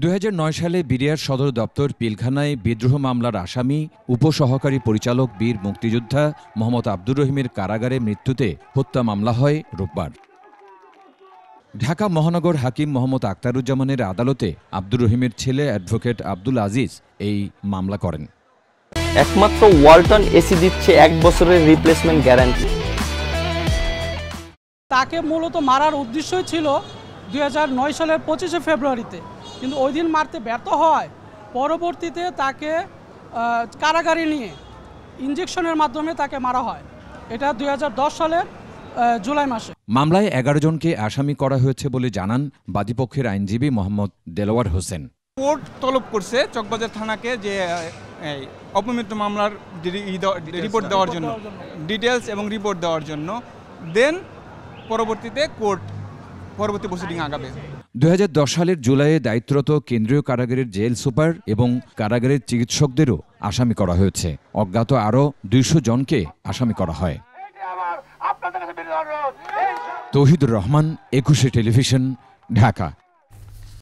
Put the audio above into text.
দু সালে বিরিয়ার সদর দপ্তর পিলখানায় বিদ্রোহ মামলার আসামি উপসহকারী পরিচালক বীর মুক্তিযোদ্ধা মোহাম্মদ আব্দুর রহিমের কারাগারে মৃত্যুতে হত্যা মামলা হয় রোববার ঢাকা মহানগর হাকিম মোহাম্মদ আক্তারুজ্জামানের আদালতে আব্দুর রহিমের ছেলে অ্যাডভোকেট আব্দুল আজিজ এই মামলা করেন একমাত্র ওয়ালটন এসি দিচ্ছে এক বছরের রিপ্লেসমেন্ট গ্যারান্টি তাকে মূলত মারার উদ্দেশ্যই ছিল দুই সালের পঁচিশে ফেব্রুয়ারিতে কিন্তু ওই দিন মারতে ব্যর্থ হয় পরবর্তীতে তাকে কারাগারে নিয়ে ইঞ্জেকশনের মাধ্যমে তাকে মারা হয় এটা দুই সালের জুলাই মাসে মামলায় এগারো জনকে আসামি করা হয়েছে বলে জানান বাদীপক্ষের আইনজীবী মোহাম্মদ দেলোয়ার হোসেন কোর্ট তলব করছে চকবাজার থানাকে যে অপমৃত্যু মামলার রিপোর্ট দেওয়ার জন্য ডিটেলস এবং রিপোর্ট দেওয়ার জন্য দেন পরবর্তীতে কোর্ট পরবর্তী প্রসিডিং আগাবে দশ সালের জুলাইয়ে দায়িত্বরত কেন্দ্রীয় কারাগারের জেল সুপার এবং কারাগারের চিকিৎসকদেরও আসামি করা হয়েছে অজ্ঞাত আরও দুইশো জনকে আসামি করা হয় তৌহিদুর রহমান একুশে টেলিভিশন ঢাকা